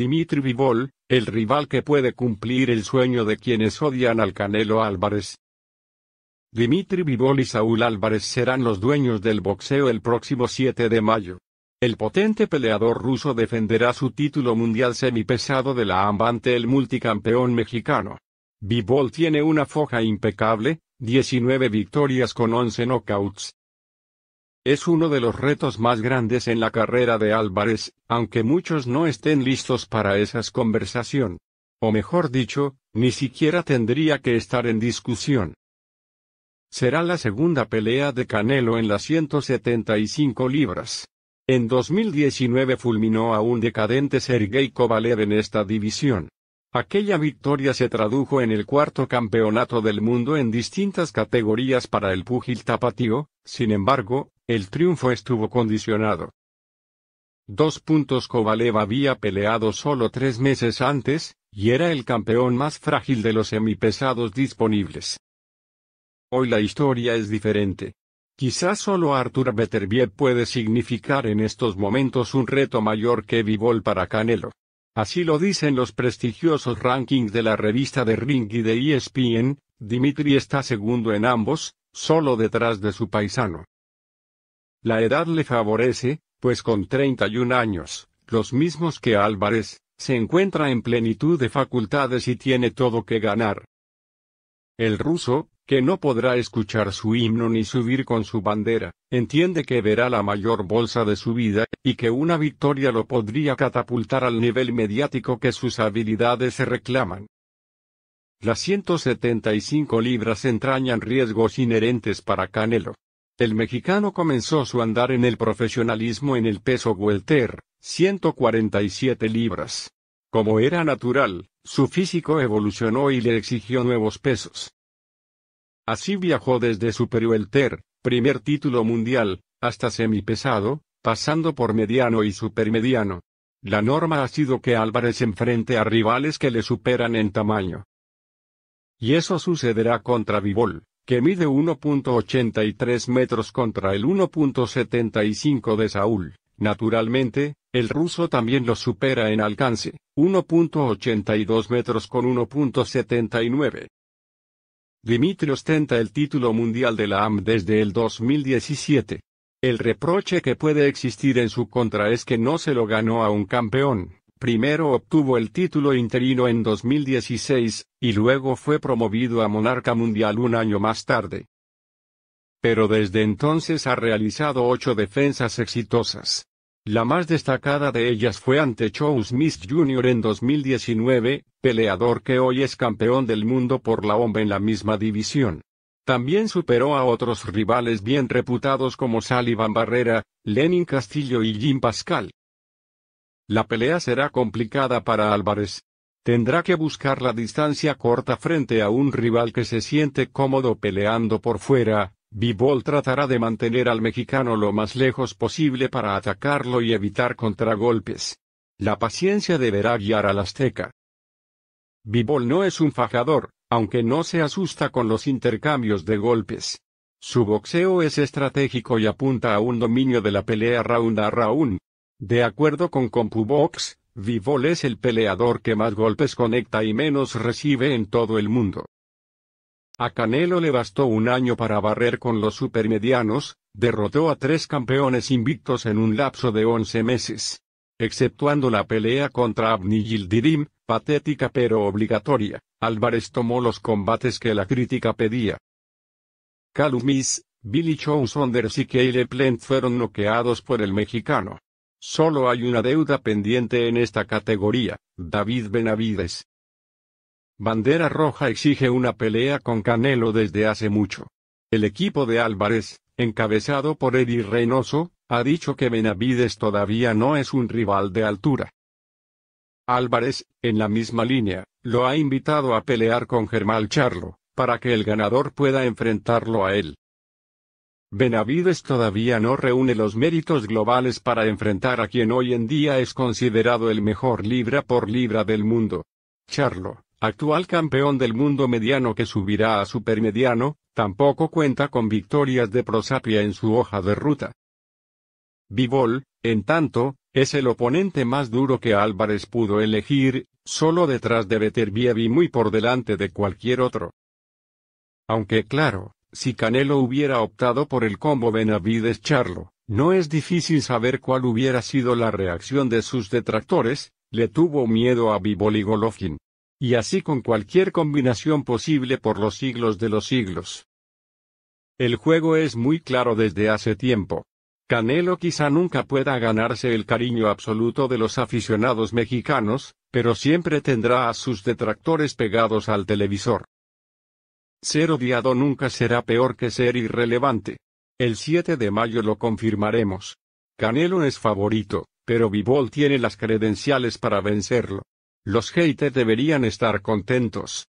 Dimitri Vivol, el rival que puede cumplir el sueño de quienes odian al Canelo Álvarez. Dimitri Vivol y Saúl Álvarez serán los dueños del boxeo el próximo 7 de mayo. El potente peleador ruso defenderá su título mundial semipesado de la Ambante el multicampeón mexicano. Vivol tiene una foja impecable, 19 victorias con 11 knockouts, es uno de los retos más grandes en la carrera de Álvarez, aunque muchos no estén listos para esas conversación. O mejor dicho, ni siquiera tendría que estar en discusión. Será la segunda pelea de Canelo en las 175 libras. En 2019 fulminó a un decadente Sergey Kovalev en esta división. Aquella victoria se tradujo en el cuarto campeonato del mundo en distintas categorías para el púgil tapatío, sin embargo, el triunfo estuvo condicionado. Dos puntos Kovalev había peleado solo tres meses antes, y era el campeón más frágil de los semipesados disponibles. Hoy la historia es diferente. Quizás solo Artur Beterbiev puede significar en estos momentos un reto mayor que Vivol para Canelo. Así lo dicen los prestigiosos rankings de la revista de Ring y de ESPN, Dimitri está segundo en ambos, solo detrás de su paisano. La edad le favorece, pues con 31 años, los mismos que Álvarez, se encuentra en plenitud de facultades y tiene todo que ganar. El ruso, que no podrá escuchar su himno ni subir con su bandera, entiende que verá la mayor bolsa de su vida, y que una victoria lo podría catapultar al nivel mediático que sus habilidades se reclaman. Las 175 libras entrañan riesgos inherentes para Canelo. El mexicano comenzó su andar en el profesionalismo en el peso welter, 147 libras. Como era natural, su físico evolucionó y le exigió nuevos pesos. Así viajó desde Superuelter, primer título mundial, hasta semipesado, pasando por mediano y supermediano. La norma ha sido que Álvarez enfrente a rivales que le superan en tamaño. Y eso sucederá contra Vivol, que mide 1.83 metros contra el 1.75 de Saúl. Naturalmente, el ruso también lo supera en alcance, 1.82 metros con 1.79. Dimitri ostenta el título mundial de la AM desde el 2017. El reproche que puede existir en su contra es que no se lo ganó a un campeón. Primero obtuvo el título interino en 2016, y luego fue promovido a monarca mundial un año más tarde. Pero desde entonces ha realizado ocho defensas exitosas. La más destacada de ellas fue ante Chow Smith Jr. en 2019, peleador que hoy es campeón del mundo por la bomba en la misma división. También superó a otros rivales bien reputados como Sullivan Barrera, Lenin Castillo y Jim Pascal. La pelea será complicada para Álvarez. Tendrá que buscar la distancia corta frente a un rival que se siente cómodo peleando por fuera, Vivol tratará de mantener al mexicano lo más lejos posible para atacarlo y evitar contragolpes. La paciencia deberá guiar al azteca. Vivol no es un fajador, aunque no se asusta con los intercambios de golpes. Su boxeo es estratégico y apunta a un dominio de la pelea round a round. De acuerdo con CompuBox, Vivol es el peleador que más golpes conecta y menos recibe en todo el mundo. A Canelo le bastó un año para barrer con los supermedianos, derrotó a tres campeones invictos en un lapso de 11 meses. Exceptuando la pelea contra Abni Yildirim, patética pero obligatoria, Álvarez tomó los combates que la crítica pedía. Calumis, Billy Johnson Saunders y Key Plant fueron noqueados por el mexicano. Solo hay una deuda pendiente en esta categoría, David Benavides. Bandera Roja exige una pelea con Canelo desde hace mucho. El equipo de Álvarez, encabezado por Eddie Reynoso, ha dicho que Benavides todavía no es un rival de altura. Álvarez, en la misma línea, lo ha invitado a pelear con Germán Charlo, para que el ganador pueda enfrentarlo a él. Benavides todavía no reúne los méritos globales para enfrentar a quien hoy en día es considerado el mejor libra por libra del mundo. Charlo, actual campeón del mundo mediano que subirá a supermediano, tampoco cuenta con victorias de prosapia en su hoja de ruta. Bivol, en tanto, es el oponente más duro que Álvarez pudo elegir, solo detrás de Beterbiev y muy por delante de cualquier otro. Aunque claro, si Canelo hubiera optado por el combo Benavides-Charlo, no es difícil saber cuál hubiera sido la reacción de sus detractores, le tuvo miedo a Bivol y Golovkin. Y así con cualquier combinación posible por los siglos de los siglos. El juego es muy claro desde hace tiempo. Canelo quizá nunca pueda ganarse el cariño absoluto de los aficionados mexicanos, pero siempre tendrá a sus detractores pegados al televisor. Ser odiado nunca será peor que ser irrelevante. El 7 de mayo lo confirmaremos. Canelo es favorito, pero Bibol tiene las credenciales para vencerlo. Los haters deberían estar contentos.